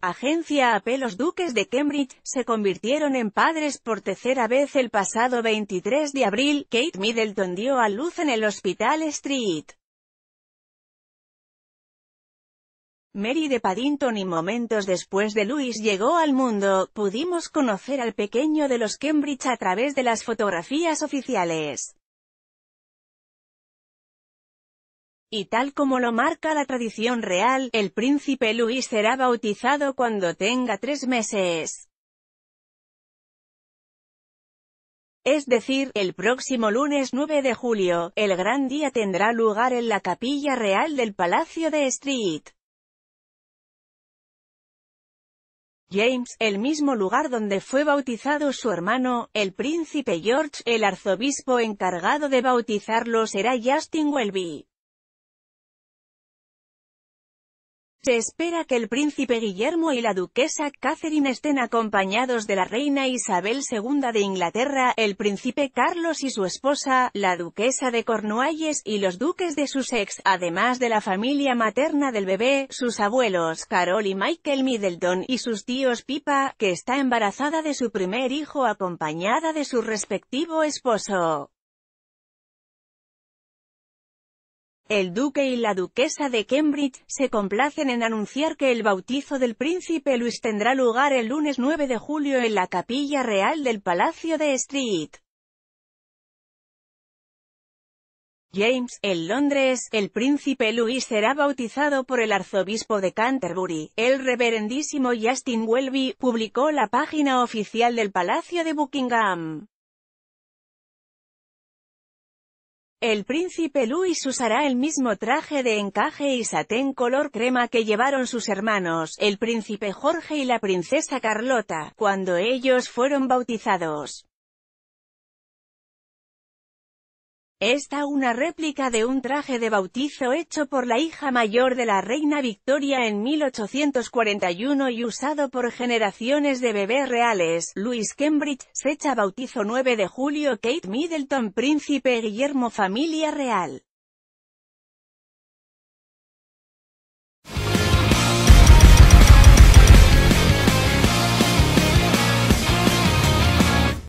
agencia AP los duques de Cambridge, se convirtieron en padres por tercera vez el pasado 23 de abril, Kate Middleton dio a luz en el Hospital Street. Mary de Paddington y momentos después de Luis llegó al mundo, pudimos conocer al pequeño de los Cambridge a través de las fotografías oficiales. Y tal como lo marca la tradición real, el príncipe Luis será bautizado cuando tenga tres meses. Es decir, el próximo lunes 9 de julio, el gran día tendrá lugar en la capilla real del Palacio de Street. James, el mismo lugar donde fue bautizado su hermano, el príncipe George, el arzobispo encargado de bautizarlo será Justin Welby. Se espera que el príncipe Guillermo y la duquesa Catherine estén acompañados de la reina Isabel II de Inglaterra, el príncipe Carlos y su esposa, la duquesa de Cornualles y los duques de Sussex, además de la familia materna del bebé, sus abuelos Carol y Michael Middleton y sus tíos Pipa, que está embarazada de su primer hijo acompañada de su respectivo esposo. El duque y la duquesa de Cambridge, se complacen en anunciar que el bautizo del príncipe Louis tendrá lugar el lunes 9 de julio en la capilla real del Palacio de Street. James, en Londres, el príncipe Louis será bautizado por el arzobispo de Canterbury, el reverendísimo Justin Welby, publicó la página oficial del Palacio de Buckingham. El príncipe Luis usará el mismo traje de encaje y satén color crema que llevaron sus hermanos, el príncipe Jorge y la princesa Carlota, cuando ellos fueron bautizados. Esta una réplica de un traje de bautizo hecho por la hija mayor de la reina Victoria en 1841 y usado por generaciones de bebés reales, Louis Cambridge, Secha bautizo 9 de julio Kate Middleton Príncipe Guillermo Familia Real.